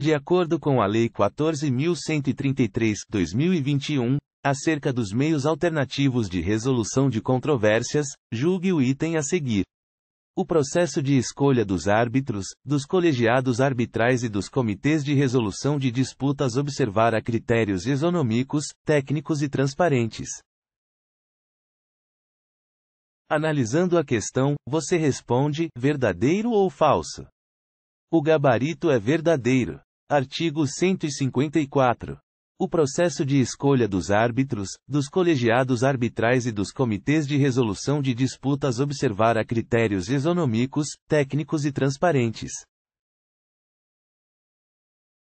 De acordo com a Lei 14.133-2021, acerca dos meios alternativos de resolução de controvérsias, julgue o item a seguir. O processo de escolha dos árbitros, dos colegiados arbitrais e dos comitês de resolução de disputas observará critérios isonômicos, técnicos e transparentes. Analisando a questão, você responde: verdadeiro ou falso? O gabarito é verdadeiro. Artigo 154. O processo de escolha dos árbitros, dos colegiados arbitrais e dos comitês de resolução de disputas observará critérios isonômicos, técnicos e transparentes.